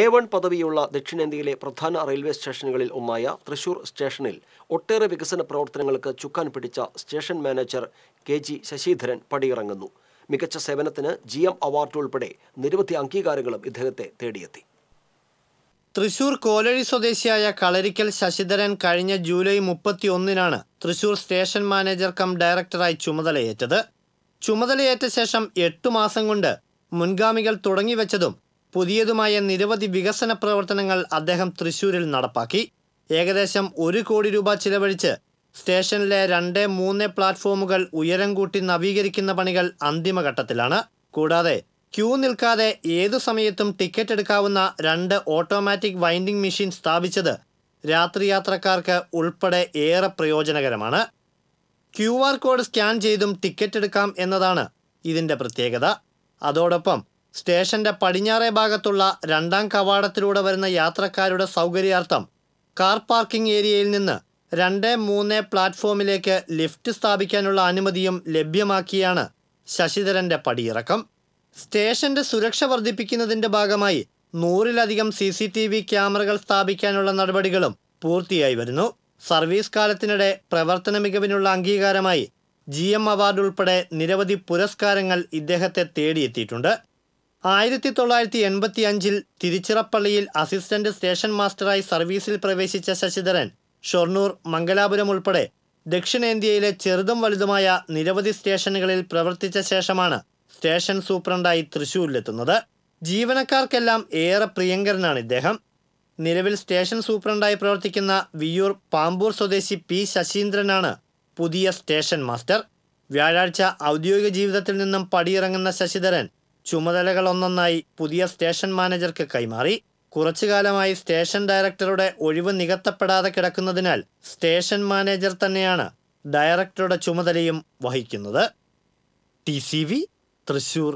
A one പദവിയുള്ള ദക്ഷിണേന്ത്യയിലെ പ്രധാന railway സ്റ്റേഷനുകളിൽ ഒന്നായ തൃശൂർ സ്റ്റേഷനിൽ ഒട്ടേറെ വികസന പ്രവർത്തനങ്ങൾക്ക് ചുക്കാൻ പിടിച്ച station manager K G Sasidharan പടിയിറങ്ങുന്നു മികച്ച സേവനത്തിന് ജി എം അവാർഡ് ഉൾപ്പെടെ നിരവധി അംഗീകാരങ്ങളും ഇദ്ദേഹത്തെ തേടിയെത്തി തൃശൂർ കോലഴി സ്വദേശിയായ കളരിക്കൽ ശശിധരൻ കഴിഞ്ഞ ജൂലൈ ഒന്നിനാണ് തൃശൂർ സ്റ്റേഷൻ മാനേജർ കം ഡയറക്ടറായി ചുമതലയേറ്റത് ചുമതലയേറ്റ ശേഷം എട്ടു മാസം കൊണ്ട് മുൻഗാമികൾ തുടങ്ങിവെച്ചതും പുതിയതുമായ നിരവധി വികസന പ്രവർത്തനങ്ങൾ അദ്ദേഹം തൃശൂരിൽ നടപ്പാക്കി ഏകദേശം ഒരു കോടി രൂപ ചിലവഴിച്ച് സ്റ്റേഷനിലെ രണ്ട് മൂന്ന് പ്ലാറ്റ്ഫോമുകൾ ഉയരം കൂട്ടി നവീകരിക്കുന്ന പണികൾ അന്തിമഘട്ടത്തിലാണ് കൂടാതെ ക്യൂ നിൽക്കാതെ ഏതു സമയത്തും ടിക്കറ്റ് എടുക്കാവുന്ന രണ്ട് ഓട്ടോമാറ്റിക് വൈൻഡിംഗ് മെഷീൻ സ്ഥാപിച്ചത് രാത്രി യാത്രക്കാർക്ക് ഉൾപ്പെടെ ഏറെ പ്രയോജനകരമാണ് ക്യു ആർ കോഡ് സ്കാൻ ചെയ്തും ടിക്കറ്റ് എടുക്കാം എന്നതാണ് ഇതിൻ്റെ പ്രത്യേകത അതോടൊപ്പം സ്റ്റേഷന്റെ പടിഞ്ഞാറേ ഭാഗത്തുള്ള രണ്ടാം കവാടത്തിലൂടെ വരുന്ന യാത്രക്കാരുടെ സൗകര്യാർത്ഥം കാർ പാർക്കിംഗ് ഏരിയയിൽ നിന്ന് രണ്ട് മൂന്ന് പ്ലാറ്റ്ഫോമിലേക്ക് ലിഫ്റ്റ് സ്ഥാപിക്കാനുള്ള അനുമതിയും ലഭ്യമാക്കിയാണ് ശശിധരന്റെ പടിയിറക്കം സ്റ്റേഷന്റെ സുരക്ഷ വർദ്ധിപ്പിക്കുന്നതിന്റെ ഭാഗമായി നൂറിലധികം സി സി ടി വി ക്യാമറകൾ സ്ഥാപിക്കാനുള്ള നടപടികളും പൂർത്തിയായി വരുന്നു സർവീസ് കാലത്തിനിടെ പ്രവർത്തന മികവിനുള്ള അംഗീകാരമായി ജി എം അവാർഡ് ഉൾപ്പെടെ നിരവധി പുരസ്കാരങ്ങൾ ഇദ്ദേഹത്തെ തേടിയെത്തിയിട്ടുണ്ട് ആയിരത്തി തൊള്ളായിരത്തി എൺപത്തി അഞ്ചിൽ തിരുച്ചിറപ്പള്ളിയിൽ അസിസ്റ്റന്റ് സ്റ്റേഷൻ മാസ്റ്ററായി സർവീസിൽ പ്രവേശിച്ച ശശിധരൻ ഷൊർണൂർ മംഗലാപുരം ഉൾപ്പെടെ ദക്ഷിണേന്ത്യയിലെ ചെറുതും വലുതുമായ നിരവധി സ്റ്റേഷനുകളിൽ പ്രവർത്തിച്ച ശേഷമാണ് സ്റ്റേഷൻ സൂപ്രണ്ടായി തൃശൂരിലെത്തുന്നത് ജീവനക്കാർക്കെല്ലാം ഏറെ പ്രിയങ്കരനാണ് ഇദ്ദേഹം നിലവിൽ സ്റ്റേഷൻ സൂപ്രണ്ടായി പ്രവർത്തിക്കുന്ന വിയൂർ പാമ്പൂർ സ്വദേശി പി ശശീന്ദ്രനാണ് പുതിയ സ്റ്റേഷൻ മാസ്റ്റർ വ്യാഴാഴ്ച ഔദ്യോഗിക ജീവിതത്തിൽ നിന്നും പടിയിറങ്ങുന്ന ശശിധരൻ ഒന്നൊന്നായി പുതിയ സ്റ്റേഷൻ മാനേജർക്ക് കൈമാറി കുറച്ചുകാലമായി സ്റ്റേഷൻ ഡയറക്ടറുടെ ഒഴിവ് നികത്തപ്പെടാതെ കിടക്കുന്നതിനാൽ സ്റ്റേഷൻ മാനേജർ തന്നെയാണ് ഡയറക്ടറുടെ ചുമതലയും വഹിക്കുന്നത് ടി തൃശൂർ